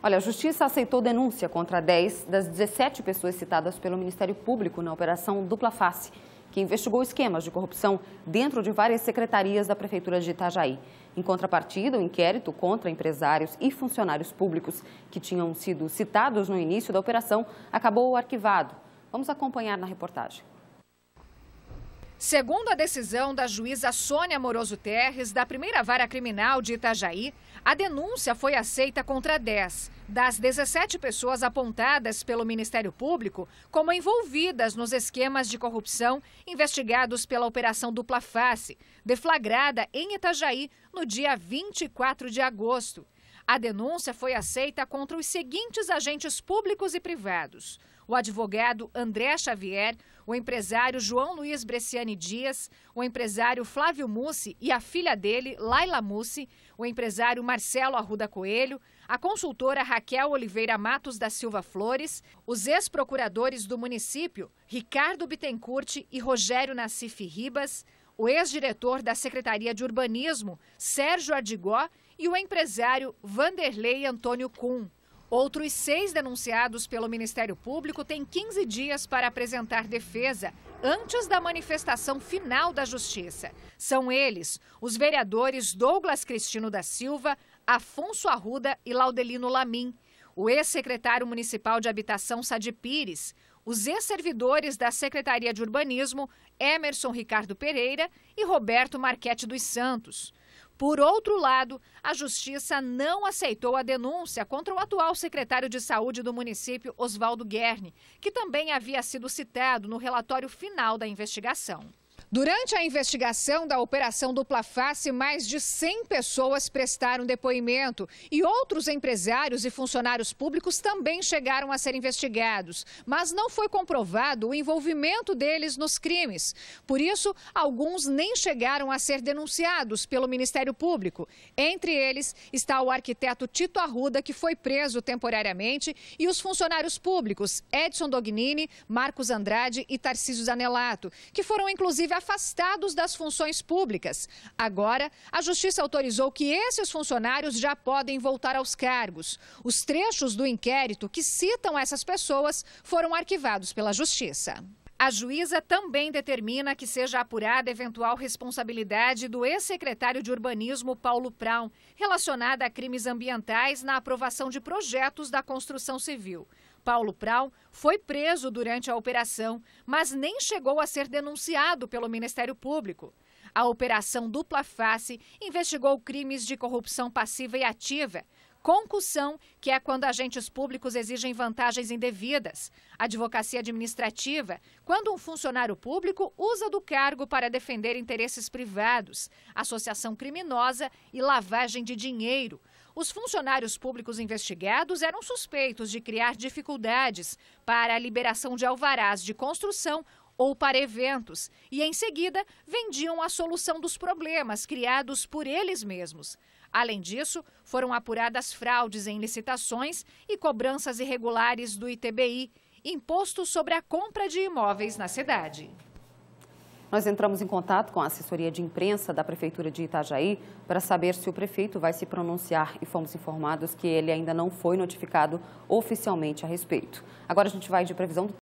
Olha, a Justiça aceitou denúncia contra 10 das 17 pessoas citadas pelo Ministério Público na Operação Dupla Face, que investigou esquemas de corrupção dentro de várias secretarias da Prefeitura de Itajaí. Em contrapartida, o um inquérito contra empresários e funcionários públicos que tinham sido citados no início da operação acabou arquivado. Vamos acompanhar na reportagem. Segundo a decisão da juíza Sônia Moroso Terres, da primeira vara criminal de Itajaí, a denúncia foi aceita contra 10 das 17 pessoas apontadas pelo Ministério Público como envolvidas nos esquemas de corrupção investigados pela Operação Dupla Face, deflagrada em Itajaí no dia 24 de agosto. A denúncia foi aceita contra os seguintes agentes públicos e privados: o advogado André Xavier, o empresário João Luiz Bresciani Dias, o empresário Flávio Mussi e a filha dele, Laila Mussi, o empresário Marcelo Arruda Coelho, a consultora Raquel Oliveira Matos da Silva Flores, os ex-procuradores do município, Ricardo Bittencourt e Rogério Nassif Ribas, o ex-diretor da Secretaria de Urbanismo, Sérgio Ardigó, e o empresário Vanderlei Antônio Kuhn. Outros seis denunciados pelo Ministério Público têm 15 dias para apresentar defesa antes da manifestação final da Justiça. São eles os vereadores Douglas Cristino da Silva, Afonso Arruda e Laudelino Lamin, o ex-secretário municipal de Habitação Sadi Pires, os ex-servidores da Secretaria de Urbanismo, Emerson Ricardo Pereira e Roberto Marquete dos Santos. Por outro lado, a Justiça não aceitou a denúncia contra o atual secretário de Saúde do município, Oswaldo Guerne, que também havia sido citado no relatório final da investigação. Durante a investigação da Operação Dupla Face, mais de 100 pessoas prestaram depoimento e outros empresários e funcionários públicos também chegaram a ser investigados. Mas não foi comprovado o envolvimento deles nos crimes. Por isso, alguns nem chegaram a ser denunciados pelo Ministério Público. Entre eles está o arquiteto Tito Arruda, que foi preso temporariamente, e os funcionários públicos Edson Dognini, Marcos Andrade e Tarcísio Zanelato, que foram inclusive afastados das funções públicas. Agora, a Justiça autorizou que esses funcionários já podem voltar aos cargos. Os trechos do inquérito que citam essas pessoas foram arquivados pela Justiça. A juíza também determina que seja apurada eventual responsabilidade do ex-secretário de Urbanismo Paulo Praun relacionada a crimes ambientais na aprovação de projetos da construção civil. Paulo Prau foi preso durante a operação, mas nem chegou a ser denunciado pelo Ministério Público. A Operação Dupla Face investigou crimes de corrupção passiva e ativa, concussão, que é quando agentes públicos exigem vantagens indevidas, advocacia administrativa, quando um funcionário público usa do cargo para defender interesses privados, associação criminosa e lavagem de dinheiro. Os funcionários públicos investigados eram suspeitos de criar dificuldades para a liberação de alvarás de construção ou para eventos e, em seguida, vendiam a solução dos problemas criados por eles mesmos. Além disso, foram apuradas fraudes em licitações e cobranças irregulares do ITBI, imposto sobre a compra de imóveis na cidade. Nós entramos em contato com a assessoria de imprensa da Prefeitura de Itajaí para saber se o prefeito vai se pronunciar e fomos informados que ele ainda não foi notificado oficialmente a respeito. Agora a gente vai de previsão do